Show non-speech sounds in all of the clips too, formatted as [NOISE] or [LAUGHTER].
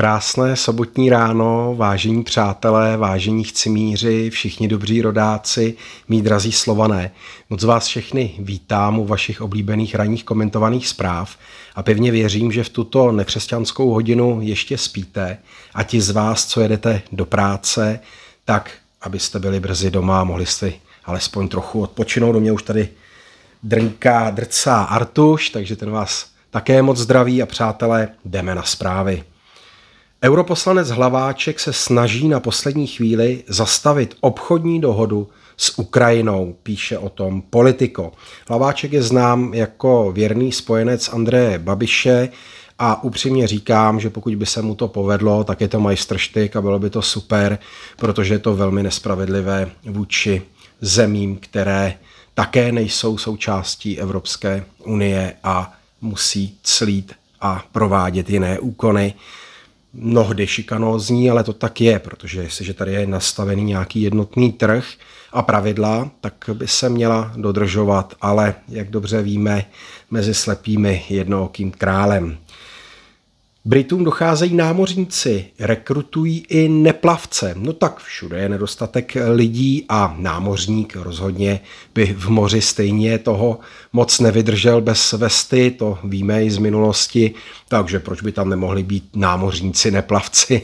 Krásné sobotní ráno, vážení přátelé, vážení chcimíři, všichni dobří rodáci, mý drazí slované. Moc vás všechny vítám u vašich oblíbených ranních komentovaných zpráv a pevně věřím, že v tuto nekřesťanskou hodinu ještě spíte a ti z vás, co jedete do práce, tak abyste byli brzy doma a mohli si alespoň trochu odpočinout. Do mě už tady drnká, drcá Artuš, takže ten vás také moc zdraví a přátelé, jdeme na zprávy. Europoslanec Hlaváček se snaží na poslední chvíli zastavit obchodní dohodu s Ukrajinou, píše o tom Politico. Hlaváček je znám jako věrný spojenec Andreje Babiše a upřímně říkám, že pokud by se mu to povedlo, tak je to majstrštyk a bylo by to super, protože je to velmi nespravedlivé vůči zemím, které také nejsou součástí Evropské unie a musí clít a provádět jiné úkony mnohdy šikanózní, ale to tak je, protože jestliže tady je nastavený nějaký jednotný trh a pravidla, tak by se měla dodržovat, ale jak dobře víme, mezi slepými jednookým králem. Britům docházejí námořníci, rekrutují i neplavce. No tak všude je nedostatek lidí a námořník rozhodně by v moři stejně toho moc nevydržel bez vesty, to víme i z minulosti, takže proč by tam nemohli být námořníci, neplavci?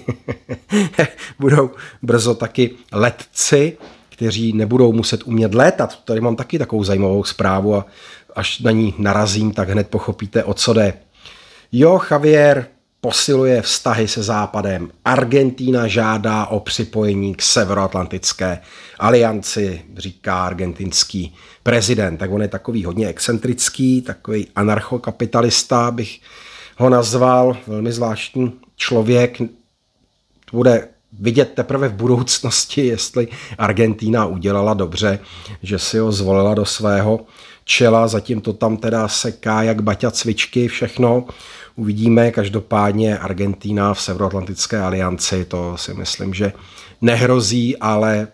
[LAUGHS] Budou brzo taky letci, kteří nebudou muset umět létat. Tady mám taky takovou zajímavou zprávu a až na ní narazím, tak hned pochopíte, o co jde. Jo, Javier, posiluje vztahy se Západem. Argentína žádá o připojení k Severoatlantické alianci, říká argentinský prezident. Tak on je takový hodně excentrický, takový anarchokapitalista, bych ho nazval, velmi zvláštní člověk. Bude vidět teprve v budoucnosti, jestli Argentína udělala dobře, že si ho zvolila do svého čela, zatím to tam teda seká jak baťa cvičky, všechno. Uvidíme každopádně Argentína v Severoatlantické alianci, to si myslím, že nehrozí, ale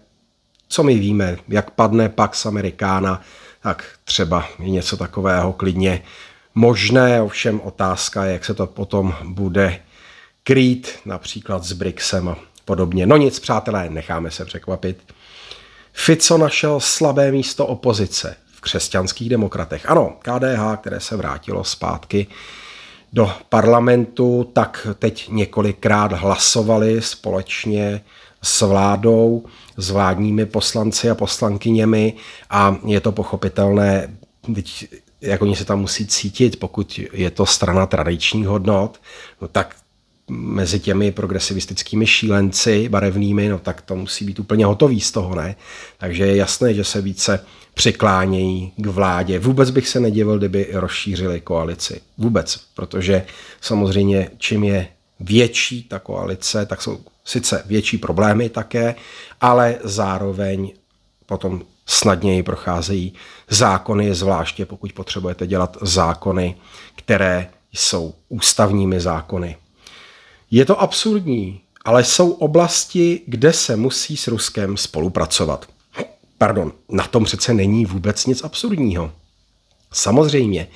co my víme, jak padne Pax Amerikána, tak třeba je něco takového klidně možné, ovšem otázka je, jak se to potom bude krýt například s Brixem a podobně. No nic, přátelé, necháme se překvapit. Fico našel slabé místo opozice v křesťanských demokratech. Ano, KDH, které se vrátilo zpátky do parlamentu, tak teď několikrát hlasovali společně s vládou, s vládními poslanci a poslankyněmi a je to pochopitelné, jak oni se tam musí cítit, pokud je to strana tradičních hodnot, no tak mezi těmi progresivistickými šílenci barevnými, no tak to musí být úplně hotový z toho, ne? Takže je jasné, že se více přiklánějí k vládě. Vůbec bych se nedivil, kdyby rozšířili koalici. Vůbec, protože samozřejmě čím je větší ta koalice, tak jsou sice větší problémy také, ale zároveň potom snadněji procházejí zákony, zvláště pokud potřebujete dělat zákony, které jsou ústavními zákony. Je to absurdní, ale jsou oblasti, kde se musí s Ruskem spolupracovat. Pardon, na tom přece není vůbec nic absurdního. Samozřejmě,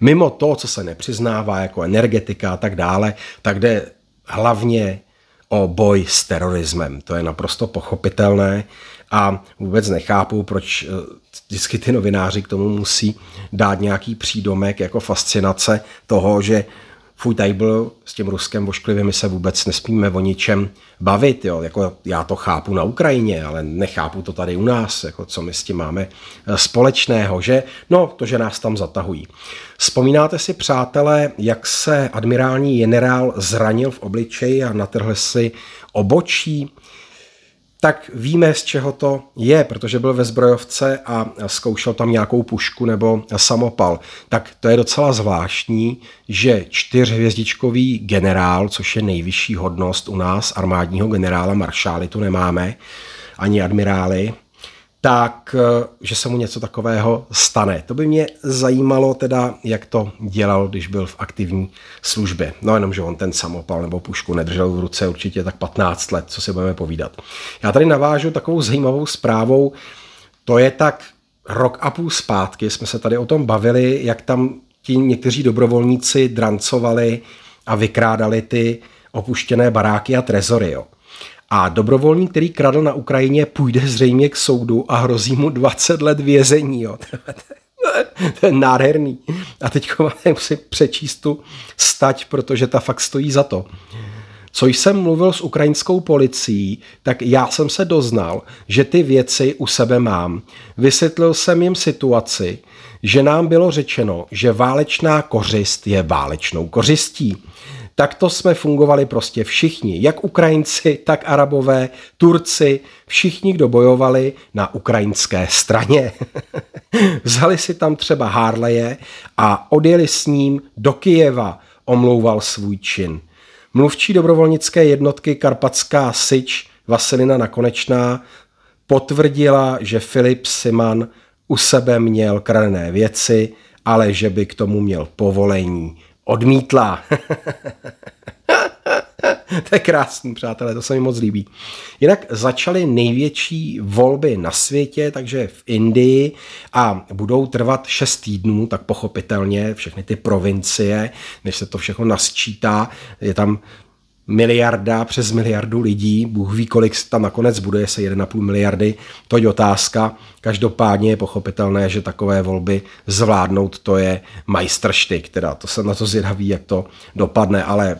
mimo to, co se nepřiznává jako energetika a tak dále, tak jde hlavně o boj s terorismem. To je naprosto pochopitelné a vůbec nechápu, proč eh, vždycky ty novináři k tomu musí dát nějaký přídomek jako fascinace toho, že fuj, tady byl s tím Ruskem vošklivě, my se vůbec nesmíme o ničem bavit, jo. Jako já to chápu na Ukrajině, ale nechápu to tady u nás, jako co my s tím máme eh, společného, že? No, to, že nás tam zatahují. Vzpomínáte si, přátelé, jak se admirální generál zranil v obličeji a natrhl si obočí? tak víme, z čeho to je, protože byl ve zbrojovce a zkoušel tam nějakou pušku nebo samopal. Tak to je docela zvláštní, že čtyřhvězdičkový generál, což je nejvyšší hodnost u nás, armádního generála, maršály tu nemáme, ani admirály, tak eh, že se mu něco takového stane. To by mě zajímalo teda, jak to dělal, když byl v aktivní službě. No jenom, že on ten samopal nebo pušku nedržel v ruce určitě tak 15 let, co si budeme povídat. Já tady navážu takovou zajímavou zprávou, to je tak rok a půl zpátky, jsme se tady o tom bavili, jak tam ti někteří dobrovolníci drancovali a vykrádali ty opuštěné baráky a trezory. Jo. A dobrovolník, který kradl na Ukrajině, půjde zřejmě k soudu a hrozí mu 20 let vězení. Jo. to je nádherný. A teď musím přečíst tu stať, protože ta fakt stojí za to. Co jsem mluvil s ukrajinskou policií, tak já jsem se doznal, že ty věci u sebe mám. Vysvětlil jsem jim situaci, že nám bylo řečeno, že válečná kořist je válečnou kořistí tak to jsme fungovali prostě všichni, jak Ukrajinci, tak Arabové, Turci, všichni, kdo bojovali na ukrajinské straně. [LAUGHS] Vzali si tam třeba Harleje a odjeli s ním do Kijeva, omlouval svůj čin. Mluvčí dobrovolnické jednotky Karpatská Sič Vaselina Nakonečná potvrdila, že Filip Siman u sebe měl kradené věci, ale že by k tomu měl povolení odmítla. [LAUGHS] to je krásný, přátelé, to se mi moc líbí. Jinak začaly největší volby na světě, takže v Indii a budou trvat 6 týdnů, tak pochopitelně všechny ty provincie, než se to všechno nasčítá, je tam miliarda přes miliardu lidí, Bůh ví, kolik tam nakonec bude, se 1,5 miliardy, to je otázka. Každopádně je pochopitelné, že takové volby zvládnout, to je majstrštyk, teda to se na to zvědavý, jak to dopadne, ale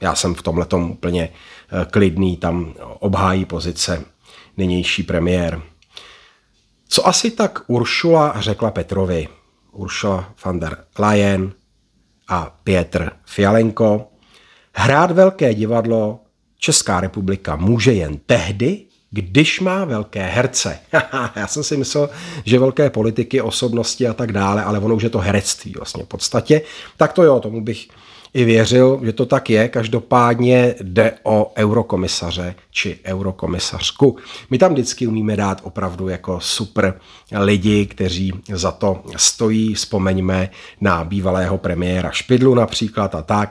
já jsem v tomhle tom úplně eh, klidný, tam obhájí pozice nynější premiér. Co asi tak Uršula řekla Petrovi? Uršula van der Leyen a Pětr Fialenko – Hrát velké divadlo Česká republika může jen tehdy, když má velké herce. [LAUGHS] Já jsem si myslel, že velké politiky, osobnosti a tak dále, ale ono už je to herectví vlastně v podstatě. Tak to jo, tomu bych i věřil, že to tak je. Každopádně jde o eurokomisaře či eurokomisařku. My tam vždycky umíme dát opravdu jako super lidi, kteří za to stojí. Vzpomeňme na bývalého premiéra Špidlu například a tak.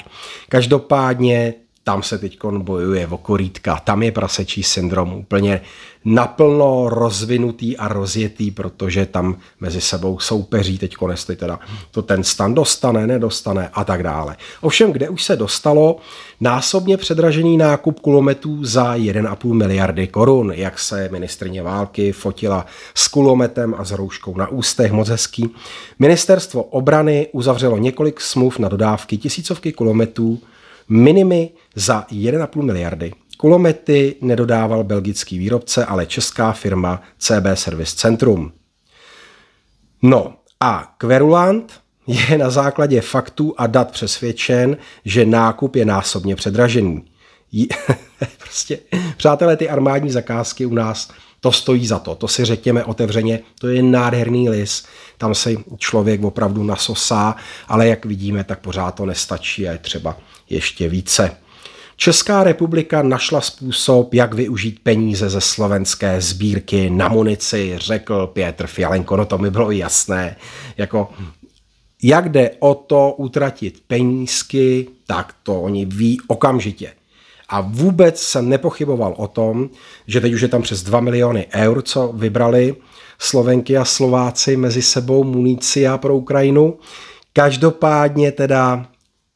Každopádně tam se teď bojuje o korítka, tam je prasečí syndrom úplně naplno rozvinutý a rozjetý, protože tam mezi sebou soupeří teď jestli teda to ten stan dostane, nedostane a tak dále. Ovšem, kde už se dostalo násobně předražený nákup kulometů za 1,5 miliardy korun, jak se ministrině války fotila s kulometem a s rouškou na ústech, moc hezký. Ministerstvo obrany uzavřelo několik smluv na dodávky tisícovky kulometů minimy za 1,5 miliardy. Kulomety nedodával belgický výrobce, ale česká firma CB Service Centrum. No a Kverulant je na základě faktů a dat přesvědčen, že nákup je násobně předražený. [LAUGHS] prostě, přátelé, ty armádní zakázky u nás, to stojí za to, to si řekněme otevřeně, to je nádherný lis, tam se člověk opravdu nasosá, ale jak vidíme, tak pořád to nestačí a je třeba ještě více. Česká republika našla způsob, jak využít peníze ze slovenské sbírky na munici, řekl Pětr Fialenko, no to mi bylo jasné. Jako, jak jde o to utratit penízky, tak to oni ví okamžitě. A vůbec se nepochyboval o tom, že teď už je tam přes 2 miliony eur, co vybrali Slovenky a Slováci mezi sebou munici a pro Ukrajinu. Každopádně teda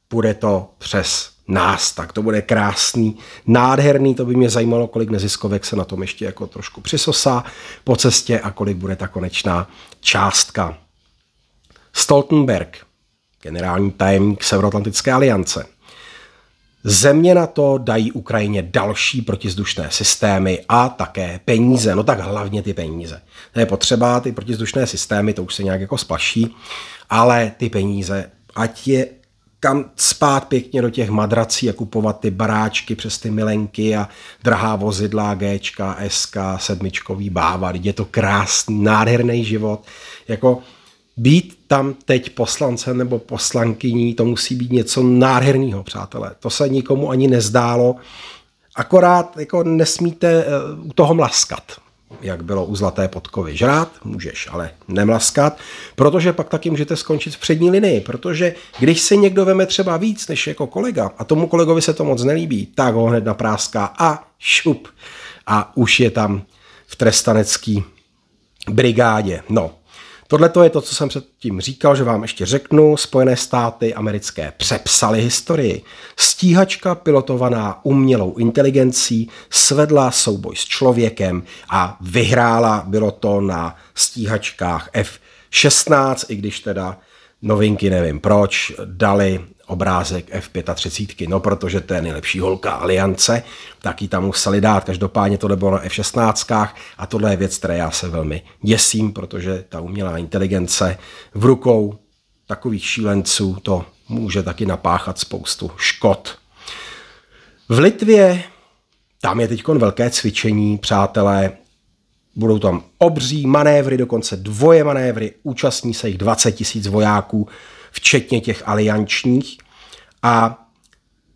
bude to přes nás, tak to bude krásný, nádherný, to by mě zajímalo, kolik neziskovek se na tom ještě jako trošku přisosá po cestě a kolik bude ta konečná částka. Stoltenberg, generální tajemník Severoatlantické aliance, Země na to dají Ukrajině další protizdušné systémy a také peníze. No tak hlavně ty peníze. To je potřeba, ty protizdušné systémy, to už se nějak jako splaší, ale ty peníze, ať je kam spát pěkně do těch madrací a kupovat ty baráčky přes ty milenky a drahá vozidla G, SK, sedmičkový bávar. Je to krásný, nádherný život. Jako být tam teď poslance nebo poslankyní, to musí být něco nádherného, přátelé. To se nikomu ani nezdálo. Akorát jako nesmíte eh, u toho mlaskat, jak bylo u Zlaté podkovy. Žrát můžeš, ale nemlaskat, protože pak taky můžete skončit v přední linii, protože když se někdo veme třeba víc než jako kolega a tomu kolegovi se to moc nelíbí, tak ho hned napráská a šup a už je tam v trestanecký brigádě. No, Tohle to je to, co jsem předtím říkal, že vám ještě řeknu. Spojené státy americké přepsaly historii. Stíhačka pilotovaná umělou inteligencí svedla souboj s člověkem a vyhrála. Bylo to na stíhačkách F-16, i když teda novinky, nevím proč, dali obrázek F35. No, protože to je nejlepší holka Aliance, tak ji tam museli dát. Každopádně tohle bylo na F16 a tohle je věc, které já se velmi děsím, protože ta umělá inteligence v rukou takových šílenců to může taky napáchat spoustu škod. V Litvě tam je teď velké cvičení, přátelé, Budou tam obří manévry, dokonce dvoje manévry, účastní se jich 20 tisíc vojáků, včetně těch aliančních. A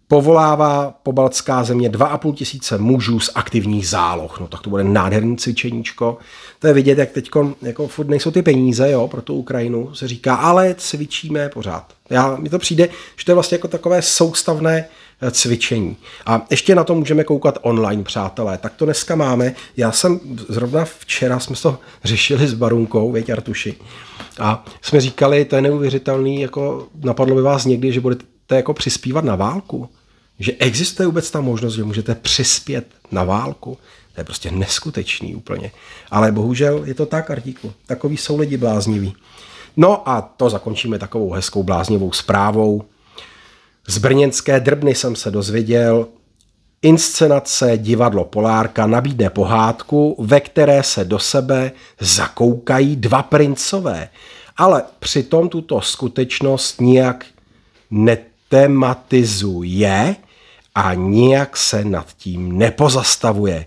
povolává pobaltská země 2,5 tisíce mužů z aktivních záloh. No tak to bude nádherný cvičeníčko. To je vidět, jak teď jako furt nejsou ty peníze jo, pro tu Ukrajinu. Se říká, ale cvičíme pořád. Já, mi to přijde, že to je vlastně jako takové soustavné Eh, cvičení. A ještě na to můžeme koukat online, přátelé. Tak to dneska máme. Já jsem zrovna včera jsme to [LAUGHS] řešili s Barunkou, věď Artuši. A jsme říkali, to je neuvěřitelný, jako napadlo by vás někdy, že budete jako přispívat na válku. Že existuje vůbec ta možnost, že můžete přispět na válku. To je prostě neskutečný úplně. Ale bohužel je to tak, Artíku. Takový jsou lidi blázniví. No a to zakončíme takovou hezkou bláznivou zprávou. Z brněnské drbny jsem se dozvěděl, inscenace divadlo Polárka nabídne pohádku, ve které se do sebe zakoukají dva princové, ale přitom tuto skutečnost nijak netematizuje a nijak se nad tím nepozastavuje.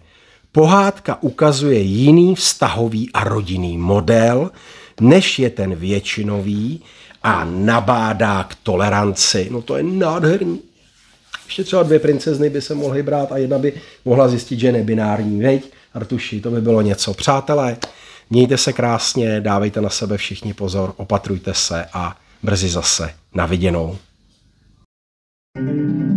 Pohádka ukazuje jiný vztahový a rodinný model, než je ten většinový a nabádá k toleranci. No to je nádherný. Ještě třeba dvě princezny by se mohly brát a jedna by mohla zjistit, že je nebinární, veď? Artuši, to by bylo něco. Přátelé, mějte se krásně, dávejte na sebe všichni pozor, opatrujte se a brzy zase na viděnou. thank you